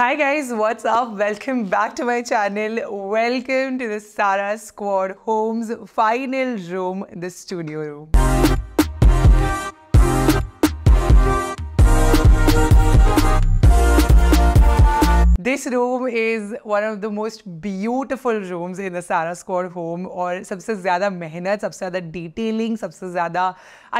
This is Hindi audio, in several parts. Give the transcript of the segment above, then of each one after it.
Hi guys, what's up? Welcome back to my channel. Welcome to the Sara Squad Home's final room, the studio room. This room is one of the most beautiful rooms in the Sara Squad home or सबसे ज़्यादा मेहनत सबसे ज़्यादा detailing सबसे ज़्यादा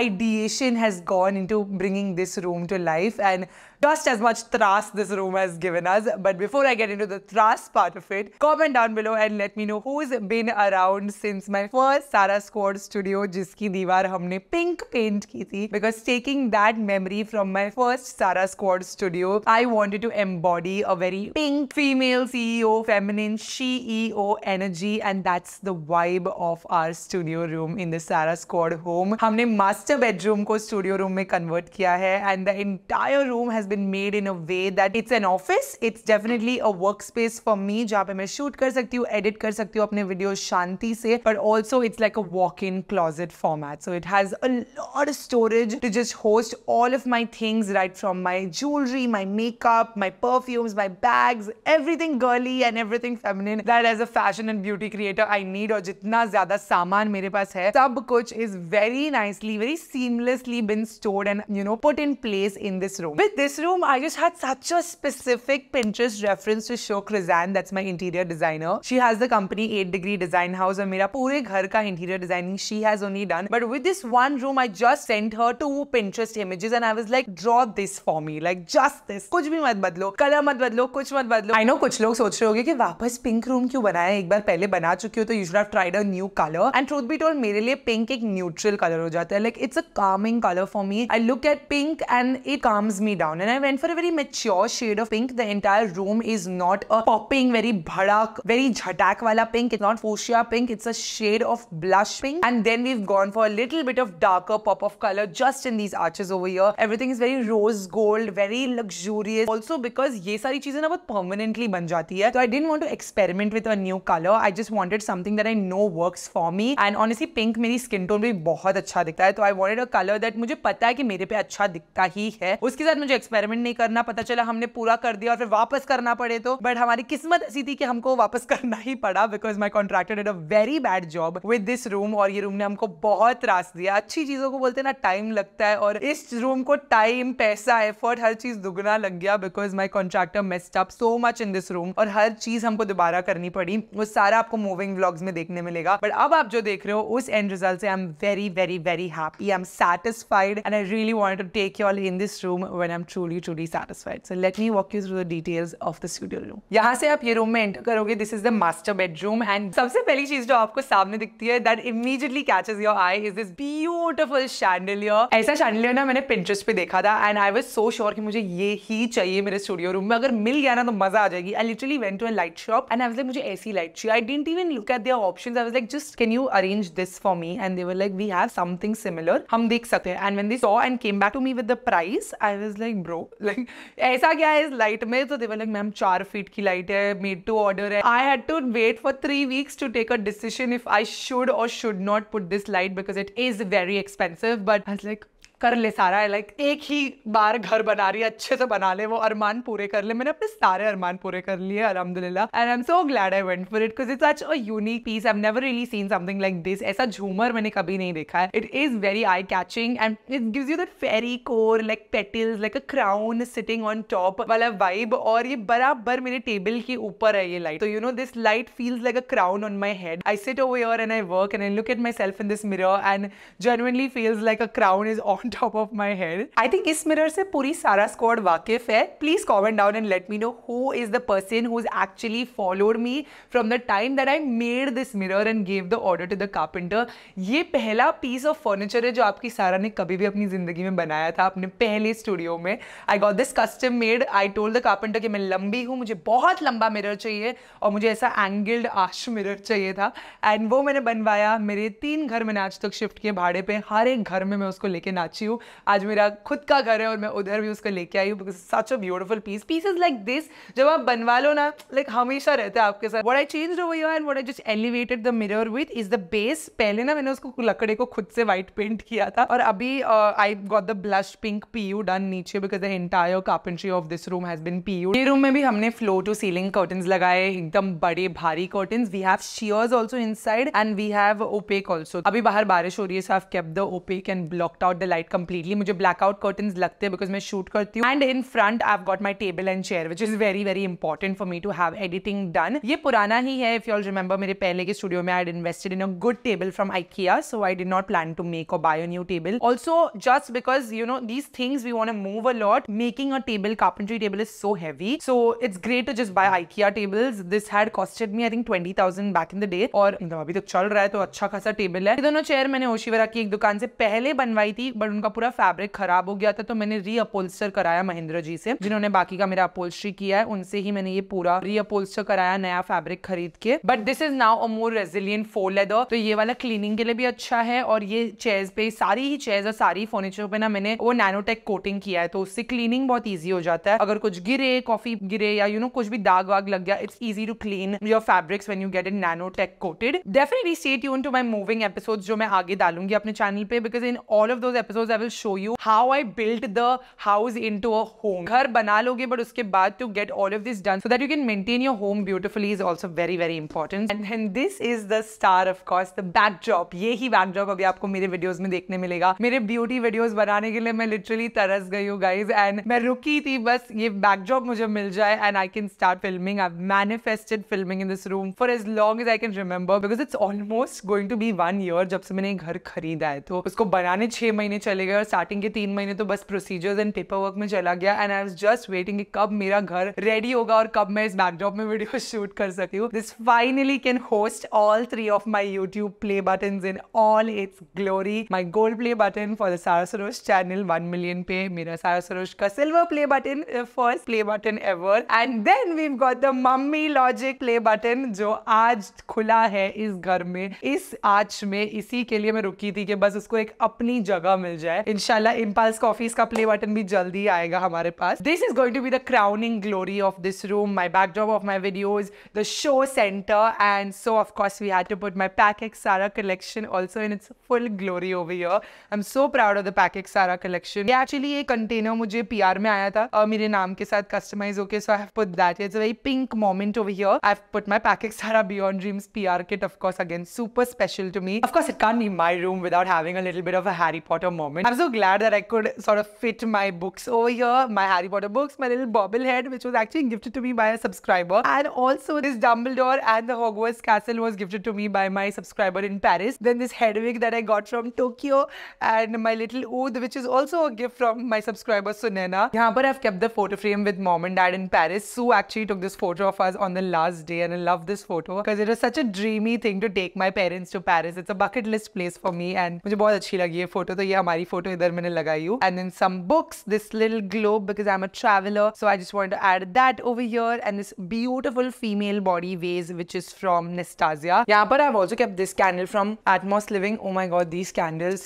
ideation has gone into bringing this room to life and just as much thrust this room has given us. But before I get into the thrust part of it, comment down below and let me know who's been around since my first Sara Squad studio जिसकी दीवार हमने pink paint की because taking that memory from my first Sara Squad studio, I wanted to embody a very pink female CEO, feminine CEO energy and that's the vibe of our studio room in the Sara Squad home. हमने master bedroom को studio room में convert किया है and the entire room has been made in a way that it's an office it's definitely a workspace for me जहाँ पे मैं shoot कर सकती हूँ edit कर सकती हूँ अपने videos शांति से but also it's like a walk-in closet format so it has a lot of storage to just host all of my things right from my jewelry my makeup my perfumes my bags everything girly and everything feminine that as a fashion and beauty creator I need और जितना ज़्यादा सामान मेरे पास है सब कुछ is very nicely very seamlessly been stored and you know put in place in this room with this room, I just had such a specific Pinterest reference to show Krizan, that's my interior designer. She has the company 8 Degree Design House and my whole house's interior designing she has only done. But with this one room, I just sent her two Pinterest images and I was like, draw this for me, like just this. कुछ भी मत बदलो, कलर मत बदलो, कुछ मत बदलो. I know कुछ लोग सोच रहे होंगे कि वापस पिंक रूम क्यों बनाया एक बार पहले बना चुके हो तो you should have tried a new colour and truth be told मेरे लिए पिंक एक न्यूट्रल कलर हो जाता है like it's a calming colour for me I look at pink and it calms me down and I went for a very mature shade of pink. The entire room is not a popping, very bhadak, very jhatak wala pink. It's not fuchsia pink. It's a shade of blush pink. And then we've gone for a little bit of darker pop of color just in these arches over here. Everything is very rose gold, very luxurious. Also because ये सारी चीजें ना बहुत permanently बन जाती है. So I didn't want to experiment with a new color. I just wanted something that I know works for me. And honestly, pink मेरी skin tone भी बहुत अच्छा दिखता है. So I wanted a color that मुझे पता है कि मेरे पे अच्छा दिखता ही है. उसके साथ मुझे experiment एक्सपेरिमेंट नहीं करना पता चला हमने पूरा कर दिया और फिर वापस करना पड़े तो बट हमारी किस्मत ऐसी थी कि हमको वापस करना ही पड़ा because my contractor did a very bad job with this room और ये रूम ने हमको बहुत त्रास दिया अच्छी चीजों को बोलते ना टाइम लगता है और इस रूम को टाइम पैसा एफर्ट हर चीज दुगना लग गया because my contractor messed up so much in this room और हर चीज हमको दोबारा करनी पड़ी वो सारा आपको मूविंग व्लॉग्स में देखने मिलेगा बट अब आप जो देख रहे हो उस एंड रिजल्ट से I am very very very happy I am satisfied and I really want to take you'll in this room when I am true truly, truly satisfied. So let me walk you through the details of the studio room. यहाँ से आप ये रूम में एंटर करोगे this is the master bedroom and सबसे पहली चीज जो आपको सामने दिखती है that immediately catches your eye is this beautiful chandelier ऐसा शैंडलियर ना मैंने पिंटरेस्ट पे देखा था and I was so sure कि मुझे ये ही चाहिए मेरे स्टूडियो रूम में अगर मिल गया ना तो मजा आ जाएगी I literally went to a light shop and I was मुझे ऐसी लाइट चाहिए I didn't even look at their options I was like just can you arrange this for me and they were like we have something similar हम देख सकते हैं and when they saw and came back to me with the price I was like bro like ऐसा क्या है इस लाइट में तो देवर लाइक मैम चार फीट की लाइट है मेड टू ऑर्डर है I had to wait for three weeks to take a decision if I should or should not put this light because it is very expensive but like कर ले सारा लाइक एक ही बार घर बना रही है अच्छे से बना ले वो अरमान पूरे कर ले मैंने अपने सारे अरमान पूरे कर लिए अलहमदुल्ला and I am so glad I went for it because it's such a unique piece I never really seen something like this ऐसा झूमर मैंने कभी नहीं देखा है it is very eye catching and it give you that fairy core like petals like a crown sitting on top वाला वाइब और ये बराबर मेरे टेबल के ऊपर है ये लाइट तो you know this light feels like a crown on my head I sit over and I work and I look at myself in this mirror and genuinely feels like a crown is on top of my head I think इस मिरर से पूरी सारा स्क्वाड वाकिफ है please comment down and let me know who is the person who is actually followed me from the time that I made this mirror and gave the order to the carpenter ये पहला पीस ऑफ फर्नीचर है जो आपकी सारा ने कभी भी अपनी जिंदगी में बनाया था अपने पहले स्टूडियो में I got this custom made I told the carpenter कि मैं लंबी हूँ मुझे बहुत लंबा मिरर चाहिए और मुझे ऐसा एंगल्ड आश मिरर चाहिए था एंड वो मैंने बनवाया मेरे तीन घर में आज तक शिफ्ट किए भाड़े पे हर एक घर में मैं उसको लेके नाच पहुंची हूँ आज मेरा खुद का घर है और मैं उधर भी उसको लेके आई हूँ because such a beautiful piece pieces like this जब आप बनवा लो ना लाइक हमेशा रहते हैं आपके साथ what I change over you and what I just elevated the mirror with is the base पहले ना मैंने उसको लकड़े को खुद से व्हाइट पेंट किया था और अभी I got the blush pink PU यू डन नीचे because the entire carpentry of this room has been PU यू ये रूम में भी हमने फ्लोर टू सीलिंग कर्टन लगाए एकदम बड़े भारी curtain we have sheers also inside and we have opaque also अभी बाहर बारिश हो रही है so have kept the opaque and blocked out the light completely मुझे ब्लैकआउट कर्टन लगते हैं बिकॉज मैं शूट करती हूँ and in front I got my table and chair which is very very important for me to have editing done ये पुराना ही है इफ यू ऑल रिमेंबर मेरे पहले के स्टूडियो में I had invested in a good table from IKEA so I did not plan to make a buy a new table also just because you know these things we want move a lot making a table carpentry table is so heavy so it's great to just buy IKEA tables this had twenty thousand back in the day और अभी तक चल रहा है तो अच्छा खासा टेबल है दोनों चेयर मैंने ओशीवरा की एक दुकान से पहले बनवाई थी बट और उनका पूरा फैब्रिक खराब हो गया था तो मैंने री अपोल्स्टर कराया महेंद्र जी से जिन्होंने बाकी का मेरा अपोल्स्ट्री किया है उनसे ही मैंने ये पूरा री अपोल्स्टर कराया नया फैब्रिक खरीद के but this is now a more resilient फोर लेदर तो ये वाला क्लीनिंग के लिए भी अच्छा है और ये चेयर्स पे सारी ही चेयर्स और सारी फर्नीचर पे ना मैंने वो नैनोटेक कोटिंग किया है तो उससे क्लीनिंग बहुत ईजी हो जाता है अगर कुछ गिरे कॉफी गिरे या यू you नो know, कुछ भी दाग वाग लग गया it's easy to clean your fabrics when you get in nanotech coated definitely stay यून टू माई मूविंग एपिसोड जो मैं आगे डालूंगी अपने चैनल पे because in all of those episode episodes I will show you how I built the house into a home. घर बना लोगे but उसके बाद to get all of this done so that you can maintain your home beautifully is also very very important. And then this is the star of course the backdrop. ये ही backdrop अभी आपको मेरे videos में देखने मिलेगा. मेरे beauty videos बनाने के लिए मैं literally तरस गई हूँ guys and मैं रुकी थी बस ये backdrop मुझे मिल जाए and I can start filming. I've manifested filming in this room for as long as I can remember because it's almost going to be one year जब से मैंने घर खरीदा है तो उसको बनाने छह महीने चले गए और स्टार्टिंग के तीन महीने तो बस प्रोसीजर्स एंड पेपर वर्क में चला गया and I was just waiting कि कब मेरा घर रेडी होगा और कब मैं इस बैकड्रॉप में वीडियो शूट कर सकती हूँ this finally can host all three of my YouTube play button in all its glory my gold play button for the Sara Saroj channel one million पे मेरा सारा सरोज का silver play button first play button ever and then we got the Mummy Logic play button जो आज खुला है इस घर में इस आज में इसी के लिए मैं रुकी थी कि बस उसको एक अपनी जगह मिल जाए इनशाला इम्पल्स कॉफीज का प्ले बटन भी जल्दी आएगा हमारे पास this is going to be the crowning glory of this room my backdrop of my videos the show centre and so of course we had to put my पैकेक Sara collection also in its full glory over here I am so proud of the पैकेक सारा कलेक्शन ये एक्चुअली ये कंटेनर मुझे पी आर में आया था और मेरे नाम के साथ कस्टमाइज होके so I have put that it's very pink moment over here I have put my package Sara beyond dreams PR kit of course again super special to me of course it can be my room without having a little bit of a Harry Potter moment moment. I'm so glad that I could sort of fit my books over here, my Harry Potter books, my little bobblehead, which was actually gifted to me by a subscriber. And also this Dumbledore and the Hogwarts castle was gifted to me by my subscriber in Paris. Then this Hedwig that I got from Tokyo and my little Oud, which is also a gift from my subscriber Sunena. Yeah, but I've kept the photo frame with mom and dad in Paris. Sue actually took this photo of us on the last day and I love this photo because it was such a dreamy thing to take my parents to Paris. It's a bucket list place for me and मुझे बहुत अच्छी लगी ये फोटो तो ये हमारी सारी फोटो इधर मैंने लगाई हूँ and books. Some books this because globe because I am a traveller so I just add that add that over this and this beautiful female body vase from is from Nestasia यहाँ पर I have also kept this candle from Atmos living oh my god these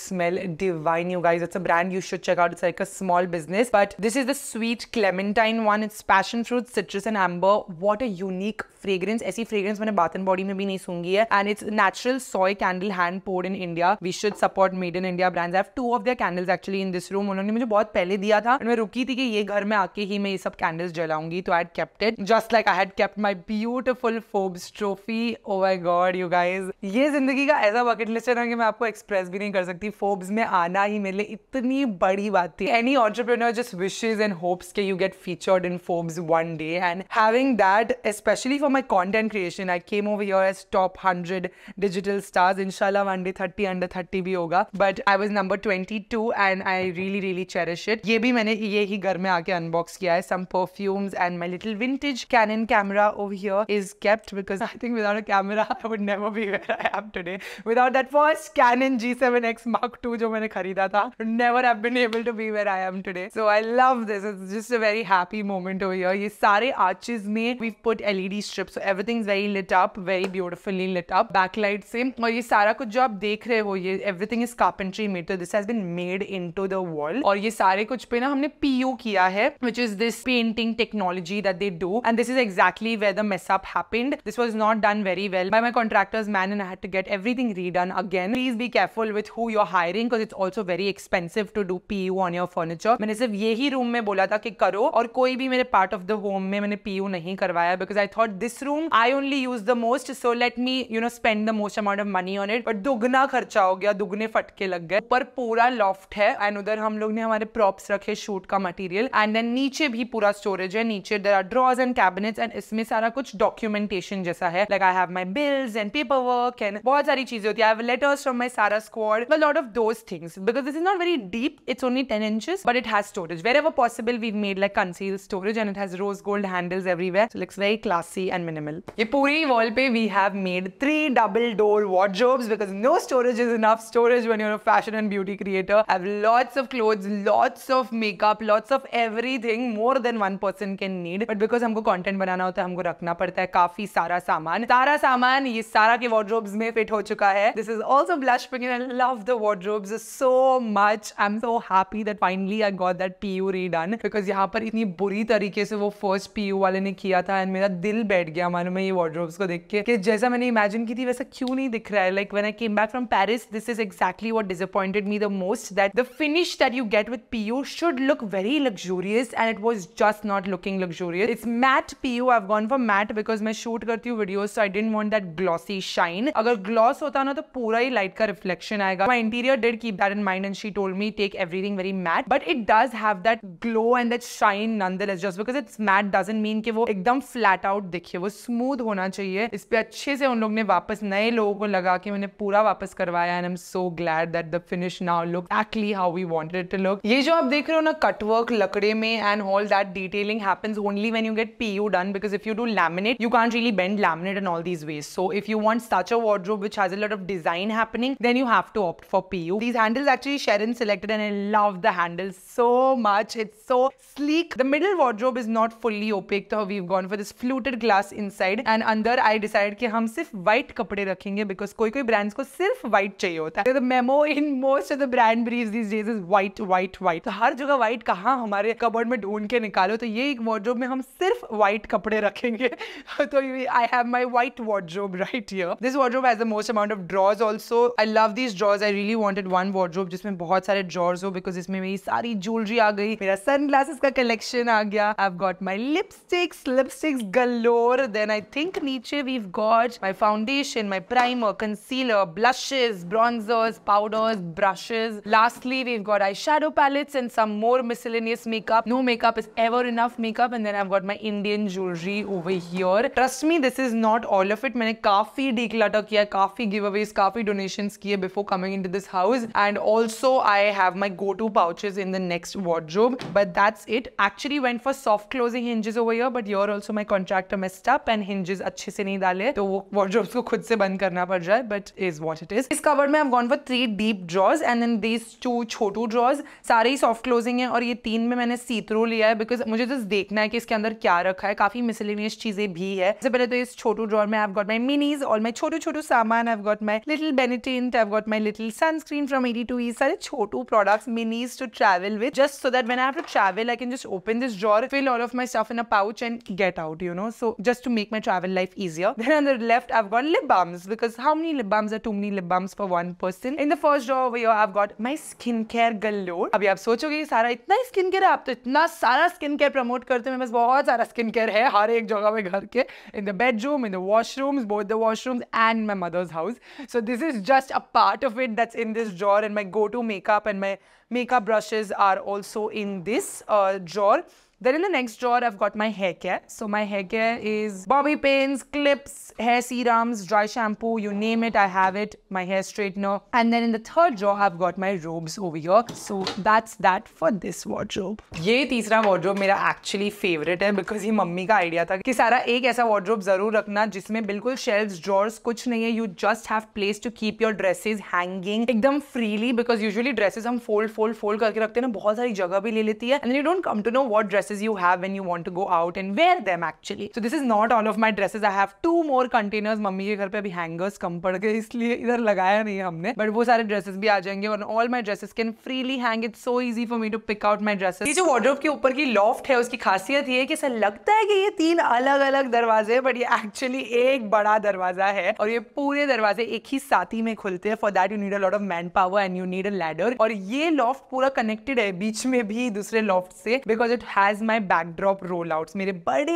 smell divine you guys it's a brand you should check out it's like a small business but this is the sweet clementine one it's passion fruit citrus and amber what a unique fragrance ऐसी fragrance मैंने bath and body में भी नहीं सूंघी है and it's natural soy candle hand poured in India we should support made in India brands I have two of of their candles actually in this room उन्होंने मुझे बहुत पहले दिया था मैं रुकी थी कि ये घर में आके ही मैं ये सब कैंडल्स जलाऊंगी तो I kept it just like I had kept my beautiful Forbes trophy oh my god you guys ये जिंदगी का ऐसा बकेट लिस्ट है ना कि मैं आपको एक्सप्रेस भी नहीं कर सकती फोब्स में आना ही मेरे लिए इतनी बड़ी बात थी any entrepreneur just wishes and hopes के you get featured in Forbes one day and having that specially for my content creation I came over your as top hundred digital stars इनशाला one day thirty under thirty भी होगा but I was number twenty 22 and I really really cherish it ये भी मैंने ये ही घर में आके अनबॉक्स किया है some perfumes and my little vintage Canon camera over here is kept because I think without a camera I would never be where I am today without that first Canon G7X Mark II जो मैंने खरीदा था never have been able to be where I am today so I love this it's just a very happy moment over here ये सारे आर्चेस में we put LED strip so everything is very lit up very beautifully lit up backlight से और ये सारा कुछ जो आप देख रहे हो ये एवरीथिंग इज कार्पेंट्री मेड तो this has been made into the wall और ये सारे कुछ पे ना हमने पीओ किया है which is this painting technology that they do and this is exactly where the mess up happened this was not done very well by my contractors man and had to get everything redone again please be careful with who you're hiring because it's also very expensive to do P U on your furniture मैंने सिर्फ यही रूम में बोला था कि करो और कोई भी मेरे पार्ट ऑफ द होम में मैंने पी यू नहीं करवाया because I thought this room I only use the most so let me you know spend the most amount of money on it but दुगना खर्चा हो गया दुगने फटके लग गए पर पूरा पूरा लॉफ्ट है एंड उधर हम लोग ने हमारे प्रॉप्स रखे शूट का मटेरियल एंड देन नीचे भी पूरा स्टोरेज है नीचे there are drawers and cabinets and इसमें सारा कुछ डॉक्यूमेंटेशन जैसा है like I have my bills and paperwork and बहुत सारी चीजें होती है letters from my Sara squad lot of those things because this is not very deep it's only ten inches but it has storage wherever possible we made like conceal storage and it has rose gold handles everywhere so looks very classy and minimal ये पूरी वॉल पे we have made three double door wardrobes because no storage is enough storage when your fashion and beauty create creator. I have lots of clothes, lots of makeup, lots of everything more than one person can need. But because हमको content बनाना होता है हमको रखना पड़ता है काफी सारा सामान सारा सामान ये सारा के wardrobes में fit हो चुका है This is also blush pink and I love the wardrobes so much. I'm so happy that finally I got that PU redone because यहाँ पर इतनी बुरी तरीके से वो first PU वाले ने किया था and मेरा दिल बैठ गया मानो मैं ये wardrobes को देख के कि जैसा मैंने imagine की थी वैसा क्यों नहीं दिख रहा है like when I came back from Paris this is exactly what disappointed me the most that the finish that you get with PU should look very luxurious and it was just not looking luxurious. It's matte PU. I've gone for matte because मैं shoot करती हूँ videos so I didn't want that glossy shine. अगर gloss होता ना तो पूरा ही light का reflection आएगा. My interior did keep that in mind and she told me take everything very matte but it does have that glow and that shine nonetheless just because it's matte doesn't mean कि वो एकदम flat out दिखे वो smooth होना चाहिए इस पे अच्छे से उन लोग ने वापस नए लोगों को लगा कि मैंने पूरा वापस करवाया and I am so glad that the finish look exactly how we wanted it to look. ये जो आप देख रहे हो ना कट लकड़े में and all that detailing happens only when you get PU done because if you do laminate you can't really bend laminate in all these ways. So if you want such a wardrobe which has a lot of design happening then you have to opt for PU. These handles actually Sharon selected and I love the handles so much. It's so sleek. The middle wardrobe is not fully opaque so we've gone for this fluted glass inside and under. I decided कि हम सिर्फ white कपड़े रखेंगे because कोई कोई brands को सिर्फ white चाहिए होता है. The memo in most of the brands brand brief these days is white white white तो हर जगह व्हाइट कहाँ हमारे कबर्ड में ढूंढ के निकालो तो ये एक वार्ड्रोब में हम सिर्फ व्हाइट कपड़े रखेंगे तो I have my white wardrobe right here this wardrobe has the most amount of drawers also I love this drawers I really wanted one wardrobe जिसमें बहुत सारे ड्रॉज हो बिकॉज इसमें मेरी सारी ज्वेलरी आ गई मेरा सन ग्लासेस का कलेक्शन आ गया I have got my lipsticks lipsticks galore then I think नीचे we got my foundation my primer concealer blushes bronzers powders brushes Lastly, we've got eyeshadow palettes and some more miscellaneous makeup. No makeup is ever enough makeup. And then I've got my Indian jewelry over here. Trust me, this is not all of it. I've काफी declutter किया, काफी giveaways, काफी donations किए before coming into this house. And also, I have my go-to pouches in the next wardrobe. But that's it. Actually went for soft closing hinges over here. But here also my contractor messed up and hinges are से नहीं डाले. So wardrobes को खुद से बंद करना But is what it is. this cupboard i I've gone for three deep drawers and then these two छोटू ड्रॉज सारे ही सॉफ्ट क्लोजिंग है और ये तीन में मैंने सीतरो लिया है बिकॉज मुझे जस्ट देखना है कि इसके अंदर क्या रखा है काफ़ी मिसलिनियस चीज़ें भी है सबसे पहले तो इस छोटू ड्रॉर में आई गॉट माई मिनीज और माई छोटू छोटू सामान I got my little Benetint I got my little sunscreen from AD to E सारे छोटू products minis to travel with just so that when I have to travel I can just open this drawer fill all of my stuff in a pouch and get out you know so just to make my travel life easier then on the left I got lip balms because how many lip balms are too many lip balms for one person in the first drawer I got my skin care galore अभी आप सोचोगे कि सारा इतना स्किन केयर है आप तो इतना सारा स्किन केयर प्रमोट करते हैं बस बहुत सारा स्किन केयर है हर एक जगह में घर के in the bedroom in the washroom both the washroom and my mother's house so this is just a part of it that's in this jar and my go to makeup and my makeup brushes are also in this jar Then in the next drawer, I've got my hair care. So my hair care is bobby pins, clips, hair serums, dry shampoo, you name it, I have it, my hair straightener. And then in the third drawer, I've got my robes over here. So that's that for this wardrobe. ये तीसरा wardrobe मेरा actually favorite है because ये मम्मी का idea था कि सारा एक ऐसा wardrobe जरूर रखना जिसमें बिल्कुल shelves, drawers कुछ नहीं है. You just have place to keep your dresses hanging एकदम freely because usually dresses हम fold, fold, fold करके रखते हैं ना बहुत सारी जगह भी ले लेती है and then you don't come to know what dresses dresses you have when you want to go out and wear them actually. So this is not all of my dresses. I have two more containers. Mummy के घर पे अभी hangers कम पड़ गए इसलिए इधर लगाया नहीं हमने But वो सारे dresses भी आ जाएंगे और all my dresses can freely hang. It's so easy for me to pick out my dresses. ये जो wardrobe के ऊपर की loft है उसकी खासियत ये है कि ऐसा लगता है कि ये तीन अलग अलग दरवाजे but ये actually एक बड़ा दरवाजा है और ये पूरे दरवाजे एक ही साथी में खुलते हैं for that you need a lot of manpower and you need a ladder और ये loft पूरा connected है बीच में भी दूसरे loft से because it has as my backdrop rollouts मेरे बड़े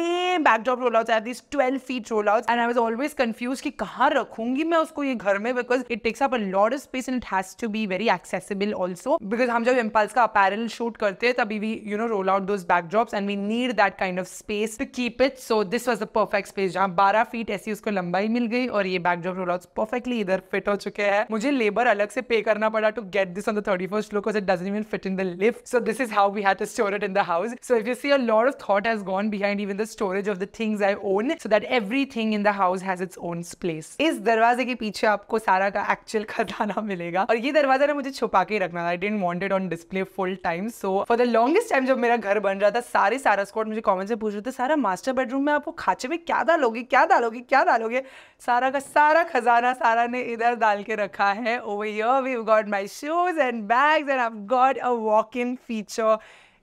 backdrop rollouts I have these 12 feet rollouts and I was always confused कि कहाँ रखूंगी मैं उसको ये घर में because it takes up a lot of space and it has to be very accessible also because हम जब impulse का apparel shoot करते हैं तभी we you know roll out those backdrops and we need that kind of space to keep it so this was the perfect space जहाँ 12 feet ऐसी उसको लंबाई मिल गई और ये backdrop rollouts perfectly इधर fit हो चुके हैं मुझे labor अलग से pay करना पड़ा to get this on the 31st look because it doesn't even fit in the lift so this is how we had to store it in the house so if obviously a lot of thought has gone behind even the storage of the things I own so that everything in the house has its own place. इस दरवाजे के पीछे आपको सारा का एक्चुअल खजाना मिलेगा और ये दरवाजा ना मुझे छुपा के रखना I don't want on display full time so for the longest time जब मेरा घर बन रहा था सारे सारा स्कॉट मुझे कॉमेंट से पूछ रहे थे सारा मास्टर बेडरूम में आपको खाचे में क्या डालोगे क्या डालोगे क्या डालोगे सारा का सारा खजाना सारा ने इधर डाल के रखा है over we got my shoes and bags and I got a walk in feature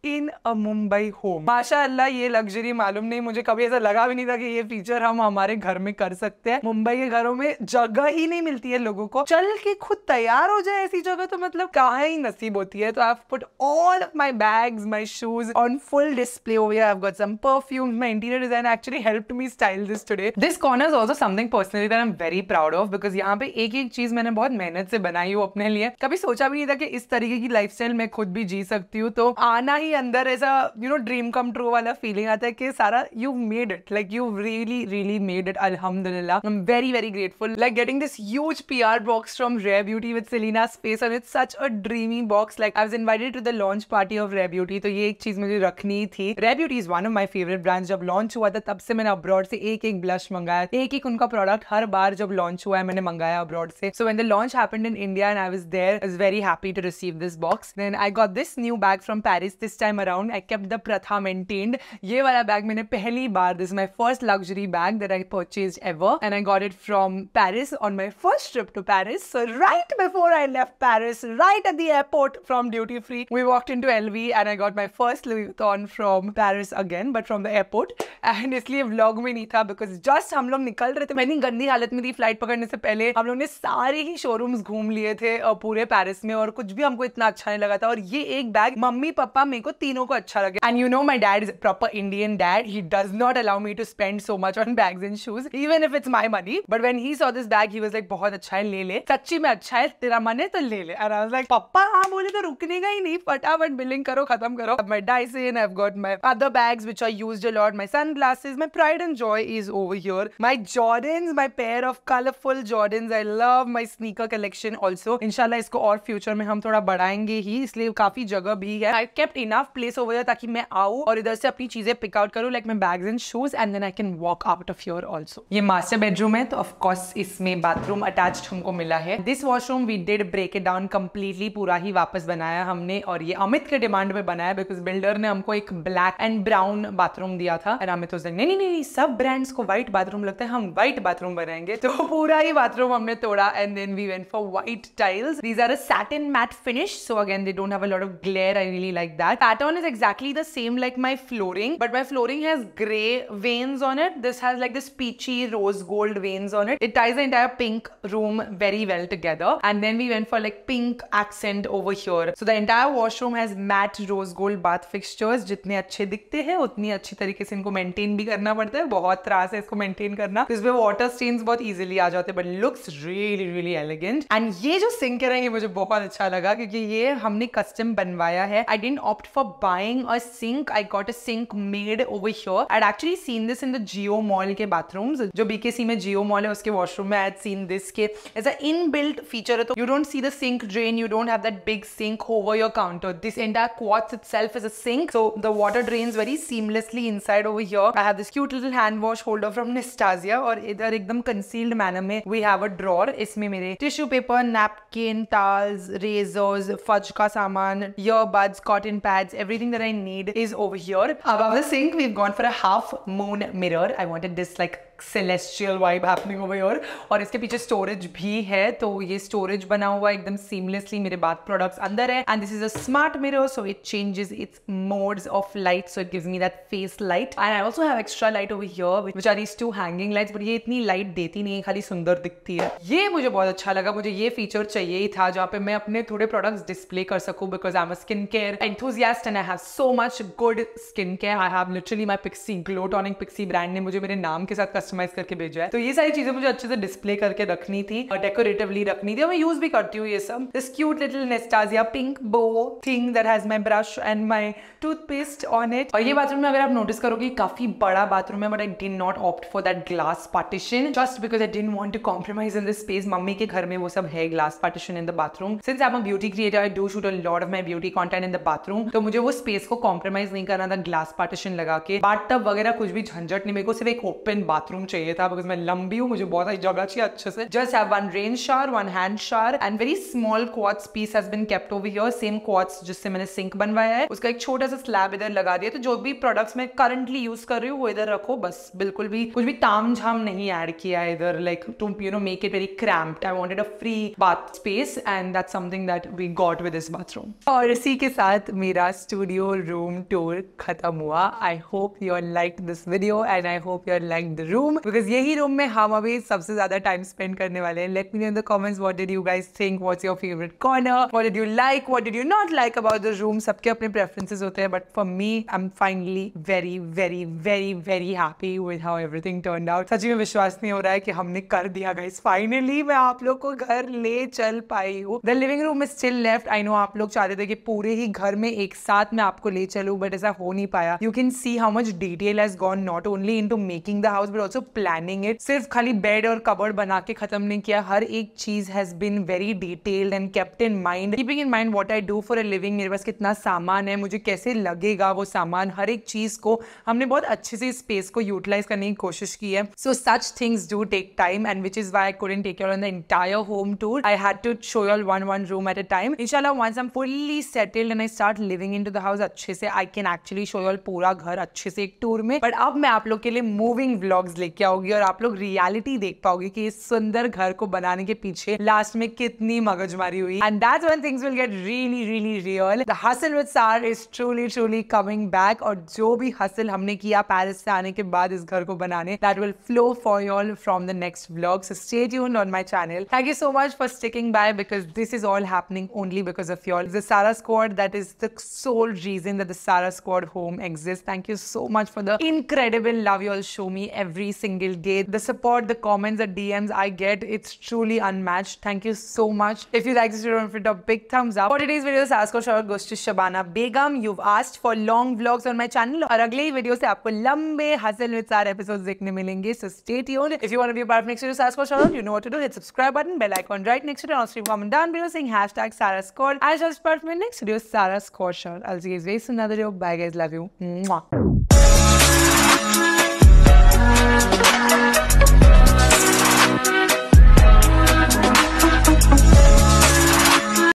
in a Mumbai home माशा अल्लाह ये लग्जरी मालूम नहीं मुझे कभी ऐसा लगा भी नहीं था कि ये फीचर हम हमारे घर में कर सकते हैं मुंबई के घरों में जगह ही नहीं मिलती है लोगों को चल के खुद तैयार हो जाए ऐसी जगह तो मतलब कहा ही नसीब होती है तो I put all of my bags my shoes on full display over I got some perfumes my interior design actually help me style this today this corner also something personally that I am very proud of because यहाँ पे एक एक चीज मैंने बहुत मेहनत से बनाई हूँ अपने लिए कभी सोचा भी नहीं था कि इस तरीके की लाइफ मैं खुद भी जी सकती हूँ तो आना ही अंदर ऐसा you know dream come true वाला फीलिंग आता है कि Sara you made it like you really really made it अलहमदुल्ला I am very very grateful like getting this huge P R box from Rare Beauty with Selena space and it's such a dreamy box like I was invited to the launch party of Rare Beauty तो ये एक चीज मुझे रखनी थी Rare Beauty is one of my favourite brand जब लॉन्च हुआ था तब से मैंने अब्रॉड से एक एक ब्लश मंगाया एक एक उनका प्रोडक्ट हर बार जब लॉन्च हुआ है मैंने मंगाया अब्रॉड से so when the launch happened in India and I was there is very happy to receive this box then I got this new bag from Paris this this time around. I kept the Pratha maintained. ये वाला बैग मैंने पहली बार this my first luxury bag that I purchase ever and I got it from Paris on my first trip to Paris so right before I left Paris right at the airport from duty free we walk into L V and I got my first Louis Vuitton from Paris again but from the airport and इसलिए vlog में नहीं था बिकॉज जस्ट हम लोग निकल रहे थे मैंने गंदी हालत में थी फ्लाइट पकड़ने से पहले हम लोग ने सारे ही शोरूम्स घूम लिए थे पूरे पैरिस में और कुछ भी हमको इतना अच्छा नहीं लगा था और ये एक बैग मम्मी पापा मेरे को तीनों को अच्छा लगे and you know my dad is proper Indian dad he does not allow me to spend so much on bags and shoes even if it's my money but when he saw this bag he was like बहुत अच्छा है ले ले सच्ची में अच्छा है तेरा मन है तो ले ले एंड आई लाइक पापा हाँ बोले तो रुकने का ही नहीं फटाफट बिलिंग करो खत्म करो my dice in I got my other bags which I use lot my sunglasses my pride and joy is over your my Jordans my pair of colourful Jordans I love my sneaker collection also इनशाला इसको और फ्यूचर में हम थोड़ा बढ़ाएंगे ही इसलिए काफी जगह भी है I kept in enough place over ताकि मैं आऊँ और इधर से अपनी चीजें पिकआउट करूँ लाइक मैं bag and shoes and then I can walk out of your also ये मास्टर बेडरूम है तो ऑफकोर्स इसमें बाथरूम अटैच हमको मिला है this washroom we did break it down completely पूरा ही वापस बनाया हमने और ये अमित के डिमांड में बनाया बिकॉज बिल्डर ने हमको एक ब्लैक एंड ब्राउन बाथरूम दिया था एंड अमित नहीं नहीं नहीं सब ब्रांड्स को व्हाइट बाथरूम लगता है हम व्हाइट बाथरूम बनाएंगे तो पूरा ही बाथरूम हमने तोड़ा and then we went for white tiles these are a satin matte finish so again they don't have a lot of glare I really like that pattern is exactly the same like my flooring, but my flooring has gray veins on it. This has like this peachy rose gold veins on it. It ties the entire pink room very well together. And then we went for like pink accent over here. So the entire washroom has matte rose gold bath fixtures. जितने अच्छे दिखते हैं उतनी अच्छी तरीके से इनको मेंटेन भी करना पड़ता है बहुत त्रास है इसको मेंटेन करना इसमें वाटर स्टेन्स बहुत इजीली आ जाते हैं but looks really really elegant and ye jo sink hai ye mujhe bahut acha laga kyunki ye humne custom banwaya hai i didn't opt for buying a sink. I got a sink made over here. I'd actually seen this in the Geo Mall के bathrooms. जो BKC में Geo Mall है washroom I had seen this के an inbuilt feature है you don't see the sink drain. You don't have that big sink over your counter. This entire quartz itself is a sink. So the water drains very seamlessly inside over here. I have this cute little hand wash holder from Nastasia और इधर एकदम concealed manner we have a drawer. इसमें मेरे tissue paper, napkin, towels, razors, fudge का सामान, earbuds, cotton pads, pads, everything that I need is over here. Above the sink, we've gone for a half moon mirror. I wanted this like celestial vibe happening over your और इसके पीछे स्टोरेज भी है तो ये स्टोरेज बना हुआ एकदम सीमलेसली मेरे बाथ प्रोडक्ट्स अंदर है and this is a smart mirror so it changes its modes of light so it gives me that face light and I also have extra light over here which are is two hanging lights but ये इतनी लाइट देती नहीं है खाली सुंदर दिखती है ये मुझे बहुत अच्छा लगा मुझे ये फीचर चाहिए ही था जहाँ पे मैं अपने थोड़े प्रोडक्ट्स डिस्प्ले कर सकूँ because I am a skin care enthusiast and I have so much good skin care I have literally my Pixi glow tonic Pixi brand ने मुझे मेरे नाम के साथ कस्टमाइज करके भेजा है तो ये सारी चीजें मुझे अच्छे से डिस्प्ले करके रखनी थी और डेकोरेटिवली रखनी थी और मैं यूज भी करती हूँ ये सब this cute little nostalgia pink bow thing that has my brush and my toothpaste on it और ये बाथरूम में अगर आप नोटिस करोगे काफी बड़ा बाथरूम है but I did not opt for that glass partition just because I didn't want to compromise in this space mummy के घर में वो सब है glass partition in the bathroom since I am beauty creator I do shoot a lot of my beauty content in the bathroom तो मुझे वो स्पेस को कॉम्प्रोमाइज नहीं करना था ग्लास पार्टीशन लगा के बाथ तब वगैरह कुछ भी झंझट नहीं मेरे को सिर्फ एक ओपन बाथरूम रूम चाहिए था बिकॉज मैं लंबी हूँ मुझे बहुत सारी जगह चाहिए अच्छे से just have one rain shower one hand shower and very small quartz piece has been kept over here same quartz जिससे मैंने सिंक बनवाया है उसका एक छोटा सा स्लैब इधर लगा दिया तो जो भी प्रोडक्ट्स मैं करंटली यूज कर रही हूँ वो इधर रखो बस बिल्कुल भी कुछ भी ताम झाम नहीं ऐड किया इधर like to you know make it very cramped I wanted a free bath space and that something that we got with this bathroom और इसी के साथ मेरा स्टूडियो रूम टूर खत्म हुआ I hope you are like this video and I hope you are like the room room because यही रूम में हम अभी सबसे ज्यादा टाइम स्पेंड करने वाले हैं let me know in the comments what did you guys think what's your favourite corner what did you like what did you not like about the room सबके अपने प्रेफरेंसेस होते हैं but for me I am finally very very very very happy with how everything turn out सच में विश्वास नहीं हो रहा है कि हमने कर दिया गाइस फाइनली मैं आप लोग को घर ले चल पाई हूँ the living room is still left I know आप लोग चाहते थे कि पूरे ही घर में एक साथ मैं आपको ले चलू बट ऐसा हो नहीं पाया you can see how much detail has gone not only into making the house but also planning it सिर्फ खाली बेड और कबर्ड बना के खत्म नहीं किया हर एक चीज has been very detailed and kept in mind keeping in mind what I do for a living मेरे पास कितना सामान है मुझे कैसे लगेगा वो सामान हर एक चीज को हमने बहुत अच्छे से स्पेस को यूटिलाइज करने की कोशिश की है so such things do take time and which is why I take on the entire home tour I had to show your one one room at a time इनशाला once am fully settled and I start living into the house अच्छे से I can actually show your पूरा घर अच्छे से एक टूर में बट अब मैं आप लोग के लिए मूविंग ब्लॉग्स लेके आओगी और आप लोग रियलिटी देख पाओगे कि इस सुंदर घर को बनाने के पीछे लास्ट में कितनी मगजमारी हुई and that one things will get really really real the hassle with Sara is truly truly coming back और जो भी हसल हमने किया पैरिस से आने के बाद इस घर को बनाने that will flow for y'all from the next vlog so stay tuned on my channel thank you so much for sticking by because this is all happening only because of y'all the Sara squad that is the sole reason that the Sara squad home exist thank you so much for the incredible love you all show me every single day. The support, the comments, the DMs I get, it's truly unmatched. Thank you so much. If you like this video, don't big thumbs up. For today's video, Sasko Shara goes Shabana Begum. You've asked for long vlogs on my channel. And in the next video, you'll get a long time episodes episodes. So stay tuned. If you want to be part of next video, Sasko Shara, you know what to do. Hit subscribe button, bell icon right next to it. And also, comment down below saying hashtag Sarascore. I'll just part of my next video, Sarascore Shara. I'll see you guys very soon another video. Bye guys, love you. Mwah.